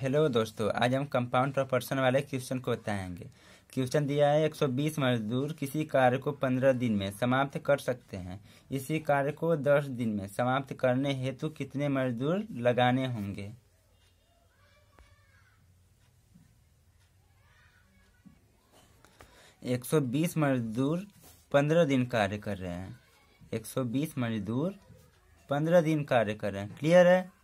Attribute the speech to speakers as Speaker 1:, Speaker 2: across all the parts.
Speaker 1: hello दोस्तों आज हम कंपाउंड प्रोपोर्शन वाले क्वेश्चन को बताएंगे क्वेश्चन दिया है 120 मजदूर किसी कार्य को 15 दिन में समाप्त कर सकते हैं इसी कार्य को 10 दिन में समाप्त करने हेतु कितने मजदूर लगाने होंगे एक सौ बीस मजदूर पंद्रह दिन कार्य कर रहे हैं एक सौ बीस मजदूर पंद्रह दिन कार्य कर रहे हैं क्लियर है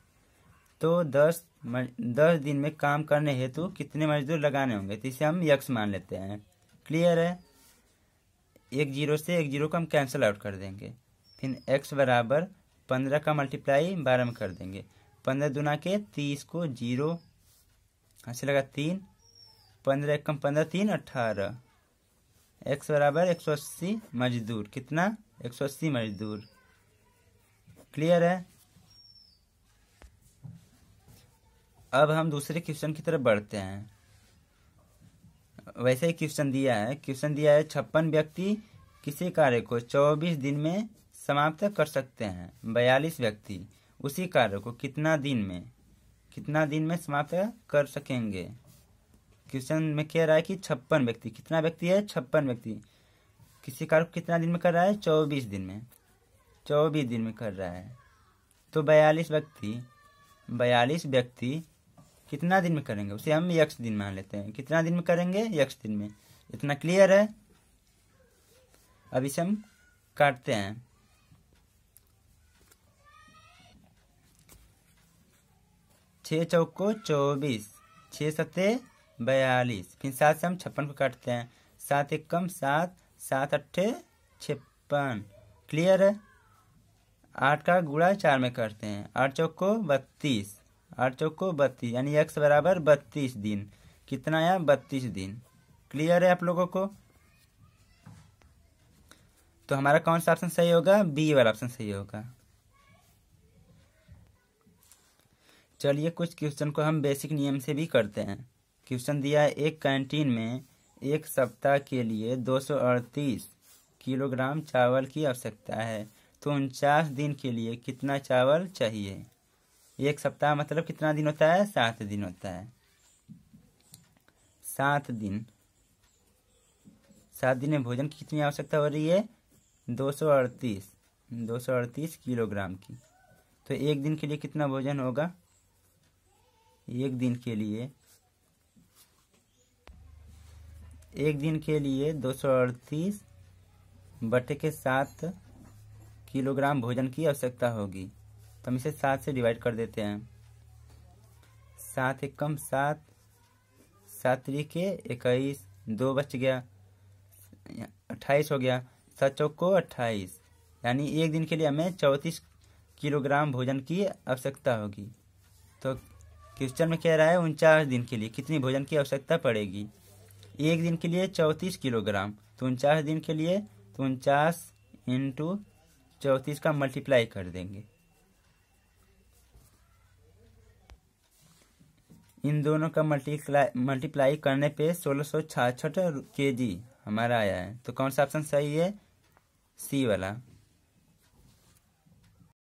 Speaker 1: तो दस दस दिन में काम करने हेतु कितने मजदूर लगाने होंगे तो इसे हम यक्स मान लेते हैं क्लियर है एक जीरो से एक जीरो को हम कैंसिल आउट कर देंगे फिर एक्स बराबर पंद्रह का मल्टीप्लाई बारह में कर देंगे पंद्रह दुना के तीस को जीरो से लगा तीन पंद्रह कम पंद्रह तीन अट्ठारह एक्स बराबर एक सौ अस्सी मजदूर कितना एक सौ अस्सी मजदूर क्लियर है अब हम दूसरे क्वेश्चन की तरफ बढ़ते हैं वैसे ही क्वेश्चन दिया है क्वेश्चन दिया है छप्पन व्यक्ति किसी कार्य को चौबीस दिन में समाप्त कर सकते हैं बयालीस व्यक्ति उसी कार्य को कितना दिन में कितना दिन में समाप्त कर सकेंगे क्वेश्चन में कह रहा है कि छप्पन व्यक्ति कितना व्यक्ति है छप्पन व्यक्ति किसी कार्य को कितना दिन में कर रहा है चौबीस दिन में चौबीस दिन में कर रहा है तो बयालीस व्यक्ति बयालीस व्यक्ति कितना दिन में करेंगे उसे हम यक्ष दिन मान लेते हैं कितना दिन में करेंगे यक्ष दिन में इतना क्लियर है अब इसे हम काटते हैं छः चौक को चौबीस छः सत्ते बयालीस फिर सात से हम छप्पन को काटते हैं सात एक कम सात सात अट्ठे छप्पन क्लियर है आठ का गुड़ा चार में करते हैं आठ चौक को बत्तीस आठ चौको बत्तीस यानी एक्स बराबर बत्तीस दिन कितना आया बत्तीस दिन क्लियर है आप लोगों को तो हमारा कौन सा ऑप्शन सही होगा बी वाला ऑप्शन सही होगा चलिए कुछ क्वेश्चन को हम बेसिक नियम से भी करते हैं क्वेश्चन दिया है एक कैंटीन में एक सप्ताह के लिए दो किलोग्राम चावल की आवश्यकता है तो उनचास दिन के लिए कितना चावल चाहिए एक सप्ताह मतलब कितना दिन होता है सात दिन होता है सात दिन सात दिन में भोजन की कितनी आवश्यकता हो रही है दो सौ अड़तीस दो सौ अड़तीस किलोग्राम की तो एक दिन के लिए कितना भोजन होगा एक दिन के लिए एक दिन के लिए दो सौ अड़तीस बटे के सात किलोग्राम भोजन की आवश्यकता होगी तो हम इसे सात से डिवाइड कर देते हैं सात एक कम सात सात तरीके इक्कीस दो बच गया अट्ठाईस हो गया सात चौको अट्ठाईस यानी एक दिन के लिए हमें चौंतीस किलोग्राम भोजन की आवश्यकता होगी तो क्वेश्चन में कह रहा है उनचास दिन के लिए कितनी भोजन की आवश्यकता पड़ेगी एक दिन के लिए चौंतीस किलोग्राम तो उनचास दिन के लिए तो उनचास इंटू चौंतीस का मल्टीप्लाई कर देंगे इन दोनों का मल्टीप्लाई करने पे सोलह सौ छाछठ के जी हमारा आया है तो कौन सा ऑप्शन सही है सी वाला